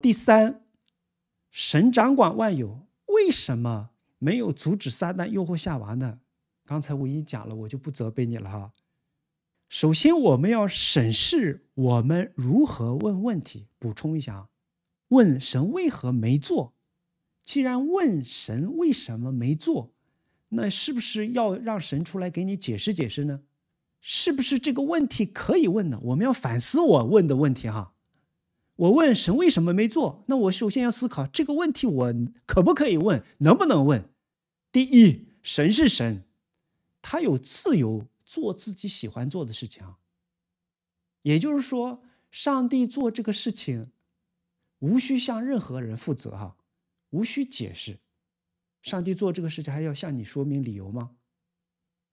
第三，神掌管万有，为什么没有阻止撒旦诱惑夏娃呢？刚才我已经讲了，我就不责备你了哈。首先，我们要审视我们如何问问题。补充一下问神为何没做？既然问神为什么没做，那是不是要让神出来给你解释解释呢？是不是这个问题可以问呢？我们要反思我问的问题哈。我问神为什么没做？那我首先要思考这个问题，我可不可以问？能不能问？第一，神是神，他有自由做自己喜欢做的事情也就是说，上帝做这个事情，无需向任何人负责哈，无需解释。上帝做这个事情还要向你说明理由吗？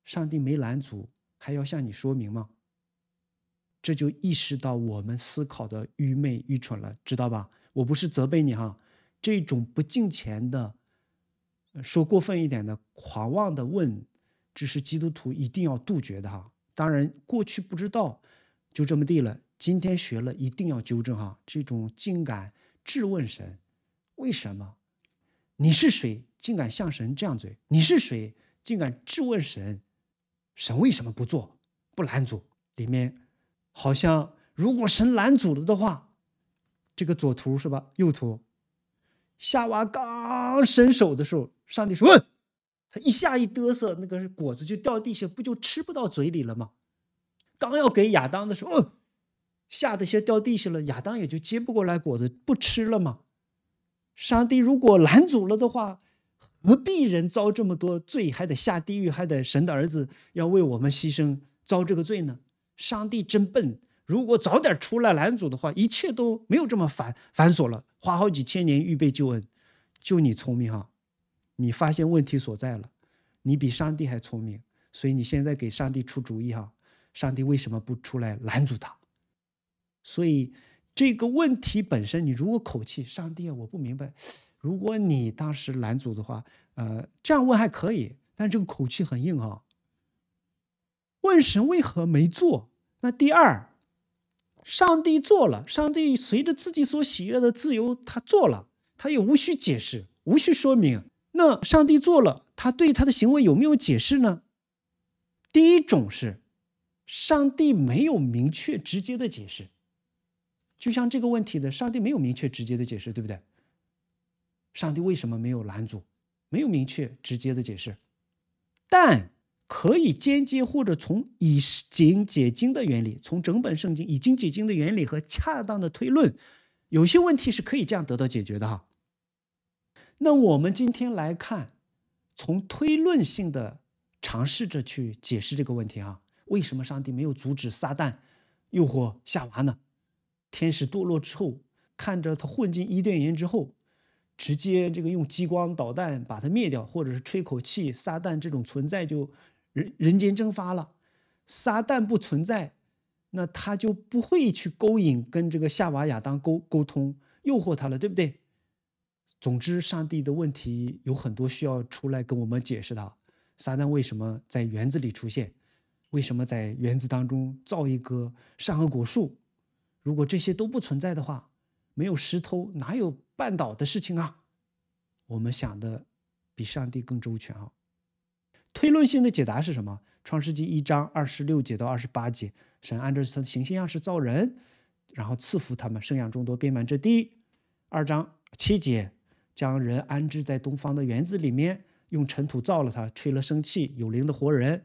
上帝没拦阻，还要向你说明吗？这就意识到我们思考的愚昧、愚蠢了，知道吧？我不是责备你哈，这种不敬虔的，说过分一点的、狂妄的问，这是基督徒一定要杜绝的哈。当然，过去不知道，就这么地了。今天学了，一定要纠正哈。这种竟敢质问神，为什么？你是谁？竟敢向神这样嘴？你是谁？竟敢质问神？神为什么不做、不拦阻里面？好像如果神拦阻了的话，这个左图是吧？右图，夏娃刚伸手的时候，上帝说：“他一下一嘚瑟，那个果子就掉地下，不就吃不到嘴里了吗？”刚要给亚当的时候，吓得先掉地下了，亚当也就接不过来，果子不吃了吗？上帝如果拦阻了的话，何必人遭这么多罪，还得下地狱，还得神的儿子要为我们牺牲，遭这个罪呢？上帝真笨！如果早点出来拦阻的话，一切都没有这么繁繁琐了。花好几千年预备救恩，就你聪明啊！你发现问题所在了，你比上帝还聪明，所以你现在给上帝出主意哈！上帝为什么不出来拦阻他？所以这个问题本身，你如果口气，上帝，啊，我不明白。如果你当时拦阻的话，呃，这样问还可以，但这个口气很硬哈。问神为何没做？那第二，上帝做了，上帝随着自己所喜悦的自由，他做了，他也无需解释，无需说明。那上帝做了，他对他的行为有没有解释呢？第一种是，上帝没有明确直接的解释，就像这个问题的上帝没有明确直接的解释，对不对？上帝为什么没有拦阻？没有明确直接的解释，但。可以间接或者从以经解经的原理，从整本圣经以经解经的原理和恰当的推论，有些问题是可以这样得到解决的哈。那我们今天来看，从推论性的尝试着去解释这个问题啊，为什么上帝没有阻止撒旦诱惑夏娃呢？天使堕落之后，看着他混进伊甸园之后，直接这个用激光导弹把他灭掉，或者是吹口气，撒旦这种存在就。人人间蒸发了，撒旦不存在，那他就不会去勾引跟这个夏娃亚当沟沟通，诱惑他了，对不对？总之，上帝的问题有很多需要出来跟我们解释的。撒旦为什么在园子里出现？为什么在园子当中造一棵善恶果树？如果这些都不存在的话，没有石头，哪有绊倒的事情啊？我们想的比上帝更周全啊。推论性的解答是什么？创世纪一章二十六节到二十八节，神按照他的形星样式造人，然后赐福他们，生养众多，遍满这地。二章七节，将人安置在东方的园子里面，用尘土造了他，吹了生气，有灵的活人。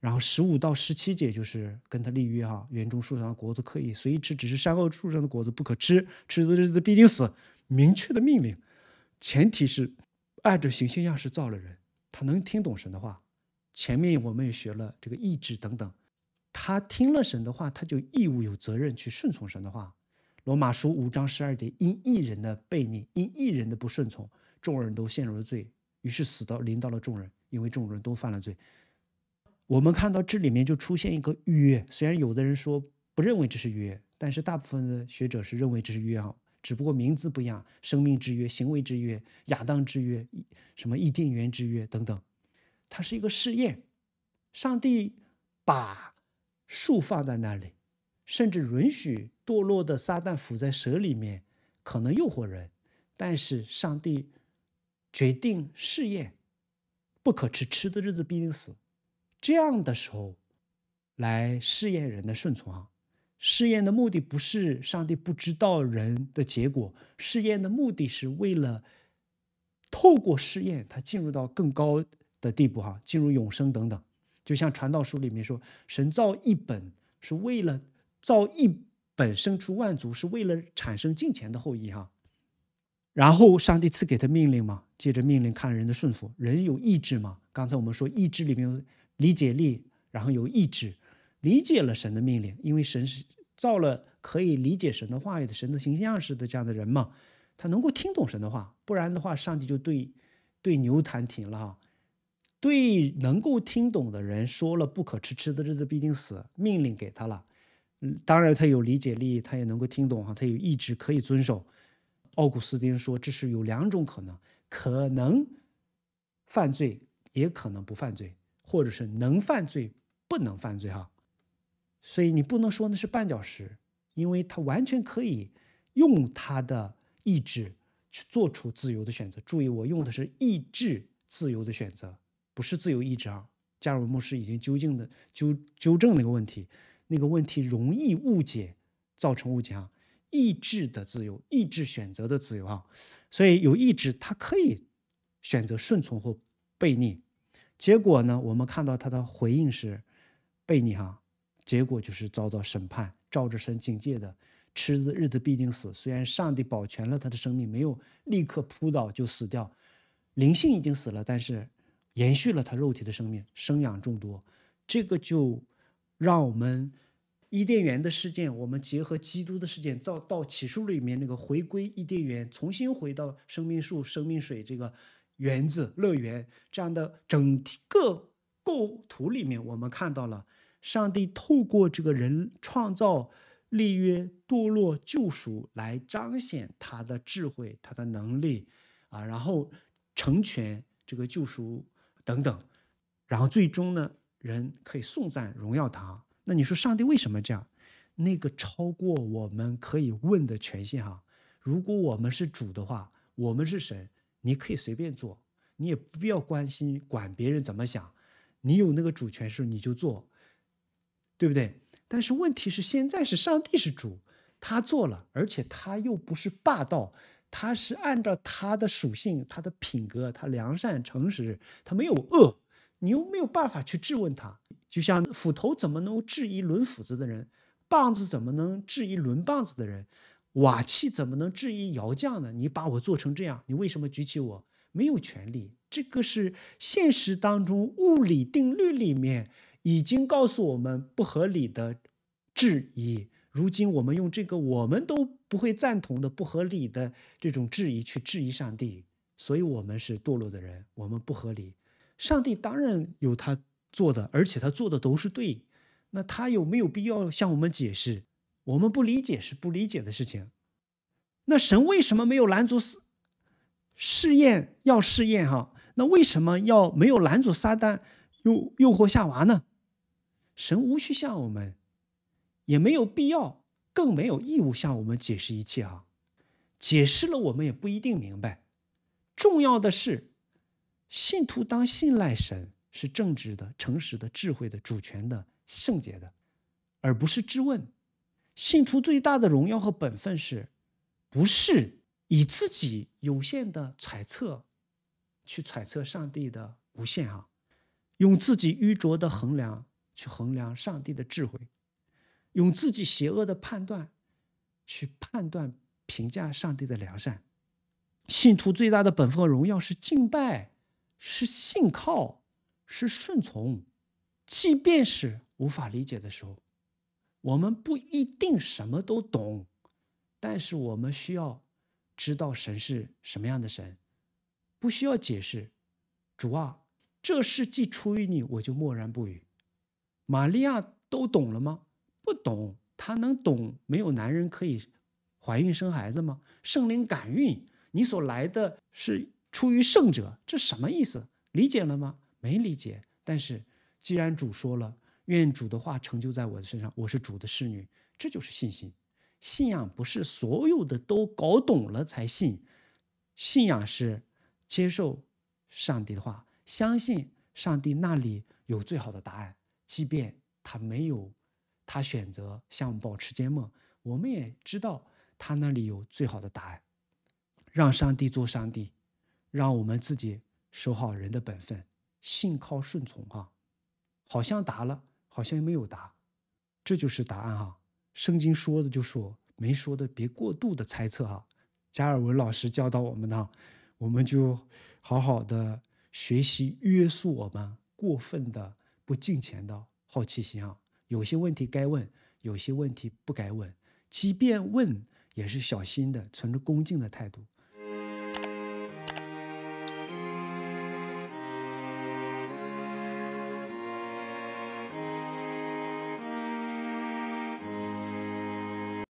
然后十五到十七节就是跟他立约哈，园中树上的果子可以随意吃，只是山后树上的果子不可吃，吃的日子必定死。明确的命令，前提是按照形星样式造了人。他能听懂神的话，前面我们也学了这个意志等等。他听了神的话，他就义务有责任去顺从神的话。罗马书五章十二节，因一人的悖逆，因一人的不顺从，众人都陷入了罪，于是死到临到了众人，因为众人都犯了罪。我们看到这里面就出现一个约，虽然有的人说不认为这是约，但是大部分的学者是认为这是约啊。只不过名字不一样，生命之约、行为之约、亚当之约、什么伊甸园之约等等，它是一个试验。上帝把树放在那里，甚至允许堕落的撒旦伏在蛇里面，可能诱惑人。但是上帝决定试验，不可吃，吃的日子必定死。这样的时候来试验人的顺从啊。试验的目的不是上帝不知道人的结果，试验的目的是为了透过试验，他进入到更高的地步，哈，进入永生等等。就像传道书里面说，神造一本是为了造一本，生出万族是为了产生金钱的后裔，哈。然后上帝赐给他命令嘛，借着命令看人的顺服。人有意志嘛。刚才我们说意志里面有理解力，然后有意志，理解了神的命令，因为神是。造了可以理解神的话、语的神的形象似的这样的人嘛，他能够听懂神的话，不然的话，上帝就对对牛弹琴了哈。对能够听懂的人说了，不可吃，吃的日子必定死，命令给他了。嗯，当然他有理解力，他也能够听懂哈，他有意志可以遵守。奥古斯丁说，这是有两种可能：可能犯罪，也可能不犯罪，或者是能犯罪不能犯罪哈。所以你不能说那是绊脚石，因为他完全可以用他的意志去做出自由的选择。注意，我用的是意志自由的选择，不是自由意志啊。加尔文牧师已经究竟的纠纠正那个问题，那个问题容易误解，造成误解啊。意志的自由，意志选择的自由啊。所以有意志，他可以选择顺从或背逆。结果呢，我们看到他的回应是背逆哈。结果就是遭到审判，照着神警戒的，吃子日子必定死。虽然上帝保全了他的生命，没有立刻扑倒就死掉，灵性已经死了，但是延续了他肉体的生命，生养众多。这个就让我们伊甸园的事件，我们结合基督的事件，到到启示录里面那个回归伊甸园，重新回到生命树、生命水这个园子、乐园这样的整个构图里面，我们看到了。上帝透过这个人创造、立约、堕落、救赎来彰显他的智慧、他的能力啊，然后成全这个救赎等等，然后最终呢，人可以颂赞荣耀他。那你说上帝为什么这样？那个超过我们可以问的权限哈。如果我们是主的话，我们是神，你可以随便做，你也不必要关心管别人怎么想，你有那个主权时你就做。对不对？但是问题是，现在是上帝是主，他做了，而且他又不是霸道，他是按照他的属性、他的品格，他良善诚实，他没有恶。你又没有办法去质问他，就像斧头怎么能质疑抡斧子的人，棒子怎么能质疑抡棒子的人，瓦器怎么能质疑窑匠呢？你把我做成这样，你为什么举起我？没有权利。这个是现实当中物理定律里面。已经告诉我们不合理的质疑，如今我们用这个我们都不会赞同的不合理的这种质疑去质疑上帝，所以我们是堕落的人，我们不合理。上帝当然有他做的，而且他做的都是对。那他有没有必要向我们解释？我们不理解是不理解的事情。那神为什么没有拦阻试试验要试验哈？那为什么要没有拦阻撒旦诱诱惑夏娃呢？神无需向我们，也没有必要，更没有义务向我们解释一切啊！解释了，我们也不一定明白。重要的是，信徒当信赖神，是正直的、诚实的、智慧的、主权的、圣洁的，而不是质问。信徒最大的荣耀和本分是，不是以自己有限的揣测，去揣测上帝的无限啊！用自己愚拙的衡量。去衡量上帝的智慧，用自己邪恶的判断去判断、评价上帝的良善。信徒最大的本分和荣耀是敬拜，是信靠，是顺从。即便是无法理解的时候，我们不一定什么都懂，但是我们需要知道神是什么样的神。不需要解释，主啊，这事既出于你，我就默然不语。玛利亚都懂了吗？不懂，她能懂？没有男人可以怀孕生孩子吗？圣灵感孕，你所来的，是出于圣者，这什么意思？理解了吗？没理解。但是，既然主说了，愿主的话成就在我的身上，我是主的侍女，这就是信心。信仰不是所有的都搞懂了才信，信仰是接受上帝的话，相信上帝那里有最好的答案。即便他没有，他选择向我们保持缄默，我们也知道他那里有最好的答案。让上帝做上帝，让我们自己守好人的本分，信靠顺从。哈，好像答了，好像没有答，这就是答案。哈，圣经说的就说，没说的别过度的猜测。哈，加尔文老师教导我们的，我们就好好的学习约束我们过分的。不敬钱的好奇心啊，有些问题该问，有些问题不该问。即便问，也是小心的，存着恭敬的态度。